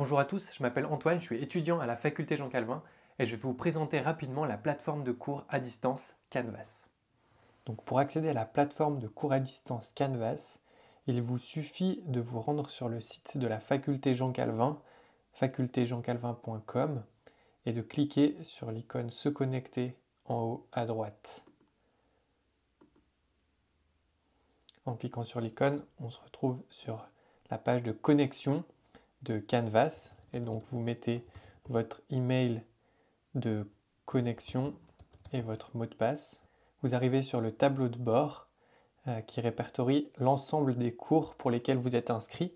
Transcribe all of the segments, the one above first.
Bonjour à tous, je m'appelle Antoine, je suis étudiant à la faculté Jean Calvin et je vais vous présenter rapidement la plateforme de cours à distance Canvas. Donc pour accéder à la plateforme de cours à distance Canvas, il vous suffit de vous rendre sur le site de la faculté Jean Calvin, facultéjeancalvin.com et de cliquer sur l'icône se connecter en haut à droite. En cliquant sur l'icône, on se retrouve sur la page de connexion de Canvas. Et donc vous mettez votre email de connexion et votre mot de passe. Vous arrivez sur le tableau de bord euh, qui répertorie l'ensemble des cours pour lesquels vous êtes inscrit.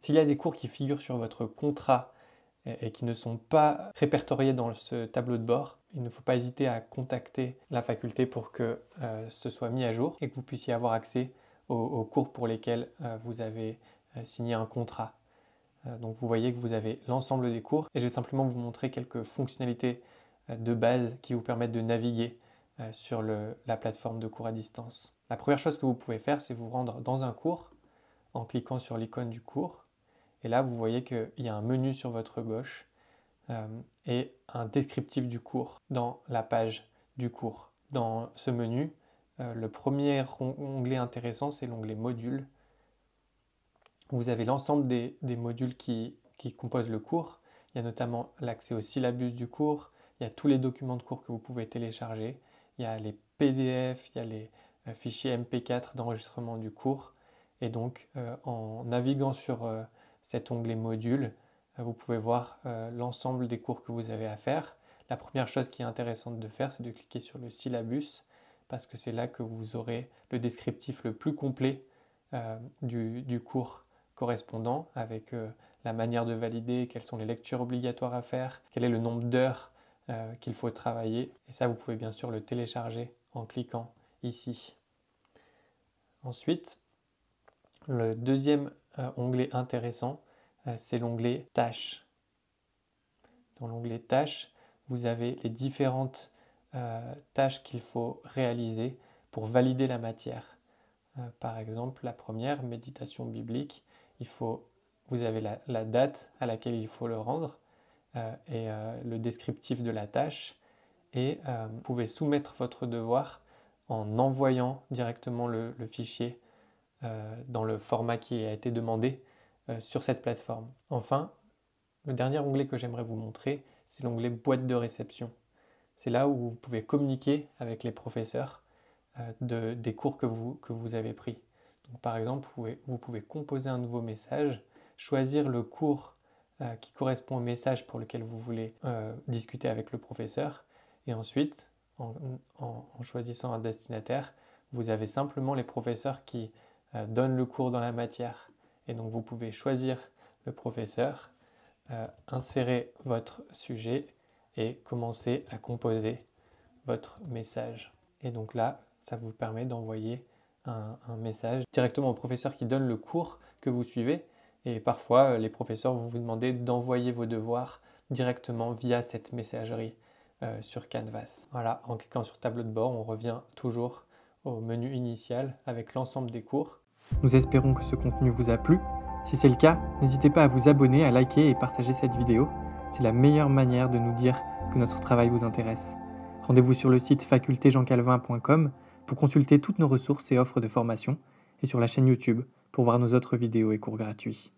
S'il y a des cours qui figurent sur votre contrat euh, et, qui ne sont pas répertoriés dans ce tableau de bord, il ne faut pas hésiter à contacter la faculté pour que euh, ce soit mis à jour et que vous puissiez avoir accès aux, cours pour lesquels vous avez signé un contrat. Euh, donc vous voyez que vous avez l'ensemble des cours et je vais simplement vous montrer quelques fonctionnalités euh, de base qui vous permettent de naviguer euh, sur la plateforme de cours à distance. La première chose que vous pouvez faire, c'est vous rendre dans un cours en cliquant sur l'icône du cours. Et là, vous voyez qu'il y a un menu sur votre gauche et un descriptif du cours dans la page du cours. Dans ce menu, le premier onglet intéressant, c'est l'onglet module. Vous avez l'ensemble des, modules qui, composent le cours. Il y a notamment l'accès au syllabus du cours, il y a tous les documents de cours que vous pouvez télécharger, il y a les PDF, il y a les euh, fichiers MP4 d'enregistrement du cours. Et donc, euh, en naviguant sur euh, cet onglet module, vous pouvez voir l'ensemble des cours que vous avez à faire. La première chose qui est intéressante de faire, c'est de cliquer sur le syllabus, parce que c'est là que vous aurez le descriptif le plus complet du cours correspondant avec euh, la manière de valider, quelles sont les lectures obligatoires à faire, quel est le nombre d'heures euh, qu'il faut travailler. Et ça, vous pouvez bien sûr le télécharger en cliquant ici. Ensuite, le deuxième euh, onglet intéressant, c'est l'onglet Tâches. Dans l'onglet Tâches, vous avez les différentes tâches qu'il faut réaliser pour valider la matière. par exemple, la première, méditation biblique, faut, vous avez la, date à laquelle il faut le rendre euh, et euh, le descriptif de la tâche. Et euh, vous pouvez soumettre votre devoir en envoyant directement le, fichier dans le format qui a été demandé sur cette plateforme. Enfin, le dernier onglet que j'aimerais vous montrer, c'est l'onglet boîte de réception. C'est là où vous pouvez communiquer avec les professeurs des cours que vous avez pris par exemple, vous pouvez, composer un nouveau message, choisir le cours euh, qui correspond au message pour lequel vous voulez euh, discuter avec le professeur, et ensuite, en, choisissant un destinataire, vous avez simplement les professeurs qui euh, donnent le cours dans la matière. Et donc, vous pouvez choisir le professeur, insérer votre sujet et commencer à composer votre message. Et donc là, ça vous permet d'envoyer un, message directement au professeur qui donne le cours que vous suivez. Et parfois, euh, les professeurs vont vous demander d'envoyer vos devoirs directement via cette messagerie euh, sur Canvas. Voilà, en cliquant sur tableau de bord, on revient toujours au menu initial avec l'ensemble des cours. Nous espérons que ce contenu vous a plu. Si c'est le cas, n'hésitez pas à vous abonner, à liker et partager cette vidéo. C'est la meilleure manière de nous dire que notre travail vous intéresse. Rendez-vous sur le site facultéjeancalvin.com pour consulter toutes nos ressources et offres de formation et sur la chaîne YouTube pour voir nos autres vidéos et cours gratuits.